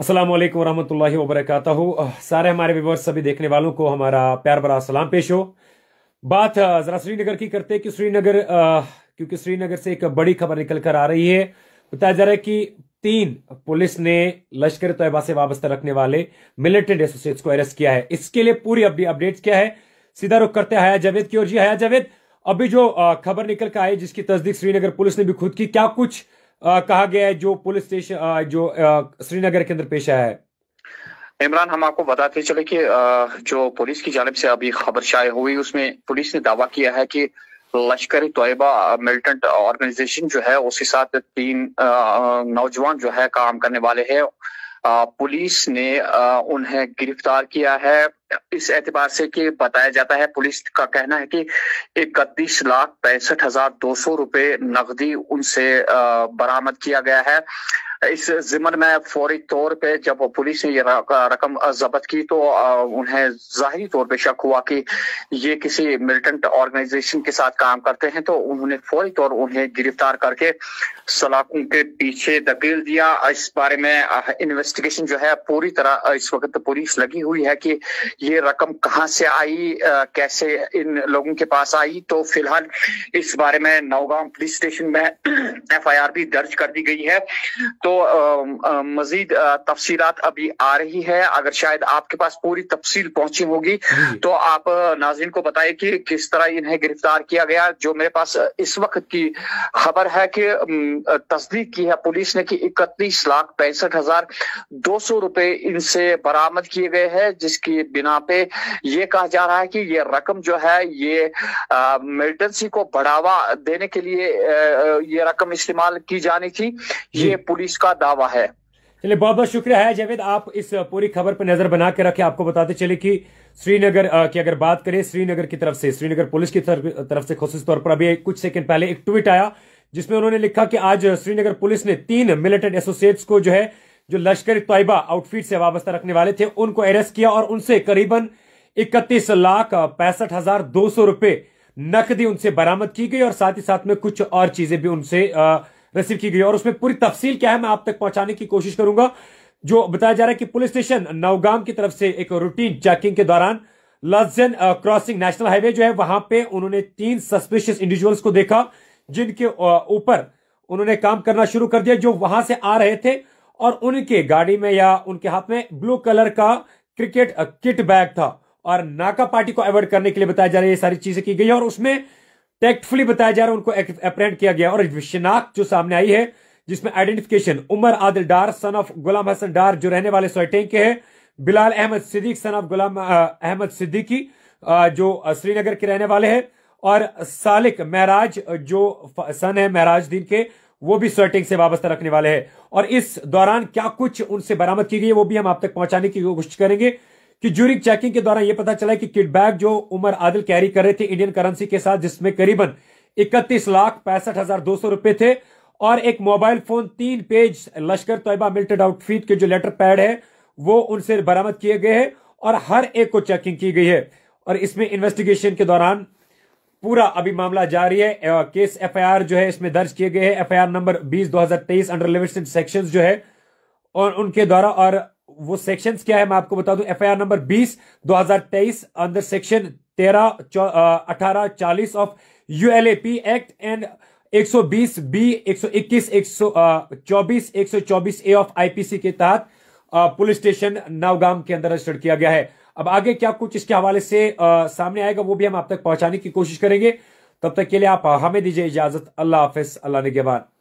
असलम वरहमल वरक सारे हमारे व्यवर्स सभी देखने वालों को हमारा प्यार भरा सलाम पेश हो बात ज़रा श्रीनगर की करते हैं कि श्रीनगर क्योंकि श्रीनगर से एक बड़ी खबर निकल कर आ रही है बताया जा रहा है कि तीन पुलिस ने लश्कर तयबा से वाबस्ता रखने वाले मिलिटेंट एसोसिएट्स को अरेस्ट किया है इसके लिए पूरी अपडेट क्या है सीधा रुख करते हैं हया जावेद की और जी हया जावेद अभी जो खबर निकल कर आई जिसकी तस्दीक श्रीनगर पुलिस ने भी खुद की क्या कुछ आ, कहा गया है जो पुलिस स्टेशन जो श्रीनगर के अंदर पेश आया है इमरान हम आपको बताते चले कि जो पुलिस की जानब से अभी खबर शाये हुई उसमें पुलिस ने दावा किया है कि लश्कर तोयबा मिलिटेंट ऑर्गेनाइजेशन जो है उसके साथ तीन नौजवान जो है काम करने वाले हैं पुलिस ने उन्हें गिरफ्तार किया है इस एतबार से कि बताया जाता है पुलिस का कहना है कि इकतीस लाख पैंसठ हजार दो सौ रुपए नकदी उनसे बरामद किया गया है इस जिमन में फौरी तौर पे जब पुलिस ने यह रकम जब्त की तो उन्हें जाहिर तौर पे शक हुआ कि ये किसी मिलिटेंट ऑर्गेनाइजेशन के साथ काम करते हैं तो उन्होंने फौरी तौर उन्हें गिरफ्तार करके सलाखों के पीछे धकेल दिया इस बारे में इन्वेस्टिगेशन जो है पूरी तरह इस वक्त पुलिस लगी हुई है कि ये रकम कहाँ से आई कैसे इन लोगों के पास आई तो फिलहाल इस बारे में नौगांव पुलिस स्टेशन में एफआईआर भी दर्ज कर दी गई है तो मजीद तफसीलात अभी आ रही है अगर शायद आपके पास पूरी तफसील पहुंची होगी तो आप नाजिन को बताइए कि किस तरह इन्हें गिरफ्तार किया गया जो मेरे पास इस वक्त की खबर है कि तस्दीक की है पुलिस ने कि इकतीस लाख पैंसठ हजार दो सौ रुपए इनसे बरामद किए गए हैं जिसकी बिना बिना पे ये कहा जा रहा है कि ये रकम जो है ये मिलिटेंसी को बढ़ावा देने के लिए आ, ये रकम इस्तेमाल की जानी थी ये पुलिस का दावा है चलिए बहुत बहुत शुक्रिया है जावेद आप इस पूरी खबर पर नजर बना के रखें आपको बताते चले कि श्रीनगर की अगर बात करें श्रीनगर की तरफ से श्रीनगर पुलिस की तरफ से खास तौर पर अभी कुछ सेकंड पहले एक ट्वीट आया जिसमें उन्होंने लिखा कि आज श्रीनगर पुलिस ने तीन मिलिटेंट एसोसिएट्स को जो है जो लश्कर तोयबा आउटफिट से वाबस्ता रखने वाले थे उनको अरेस्ट किया और उनसे करीबन इकतीस लाख पैंसठ हजार दो सौ रुपए नकदी उनसे बरामद की गई और साथ ही साथ में कुछ और चीजें भी उनसे रिसीव की गई और उसमें पूरी तफसील क्या है मैं आप तक पहुंचाने की कोशिश करूंगा जो बताया जा रहा है कि पुलिस स्टेशन नवगाम की तरफ से एक रूटीन चेकिंग के दौरान लजन क्रॉसिंग नेशनल हाईवे जो है वहां पे उन्होंने तीन सस्पिशियस इंडिविजुअल्स को देखा जिनके ऊपर उन्होंने काम करना शुरू कर दिया जो वहां से आ रहे थे और उनके गाड़ी में या उनके हाथ में ब्लू कलर का क्रिकेट किट बैग था और नाका पार्टी को अवॉइड करने के लिए बताया जा रहा है ये सारी चीजें की गई और उसमें टैक्टफुली बताया जा रहा है उनको अप्रेंट किया गया और शिनाख्त जो सामने आई है जिसमें identification Umar Adil Dar son of Ghulam Hassan Dar जो रहने वाले सोयटें के है बिलाल अहमद सिद्दीक सन ऑफ गुलाम अहमद सिद्दीकी जो श्रीनगर के रहने वाले हैं और सालिक महराज जो सन है महराज दीन के वो भी स्वेटिंग से वाबस्ता रखने वाले हैं और इस दौरान क्या कुछ उनसे बरामद की गई है वो भी हम आप तक पहुंचाने की कोशिश करेंगे कि ज्यूरिक चेकिंग के दौरान यह पता चला है कि किट बैग जो उमर आदिल कैरी कर रहे थे इंडियन करेंसी के साथ जिसमें करीबन इकतीस लाख पैंसठ हजार दो सौ रुपए थे और एक मोबाइल फोन तीन पेज लश्कर तोयबा मिल्टेड आउटफिट के जो लेटर पैड है वो उनसे बरामद किए गए हैं और हर एक को चेकिंग की गई है और इसमें इन्वेस्टिगेशन के दौरान पूरा अभी मामला जारी है केस एफआईआर जो है इसमें दर्ज किए गए हैं FIR number 20 2023 under limited section जो है और उनके द्वारा और वो सेक्शन क्या है मैं आपको बता दूं FIR number 20 2023 under section 13 18 40 of UAPA act and 120 B 121 124 124 A of IPC के तहत पुलिस स्टेशन नवगाम के अंदर रजिस्टर्ड किया गया है अब आगे क्या कुछ इसके हवाले से आ, सामने आएगा वो भी हम आप तक पहुंचाने की कोशिश करेंगे तब तक के लिए आप हमें दीजिए इजाजत अल्लाह हाफिज अल्लाह ने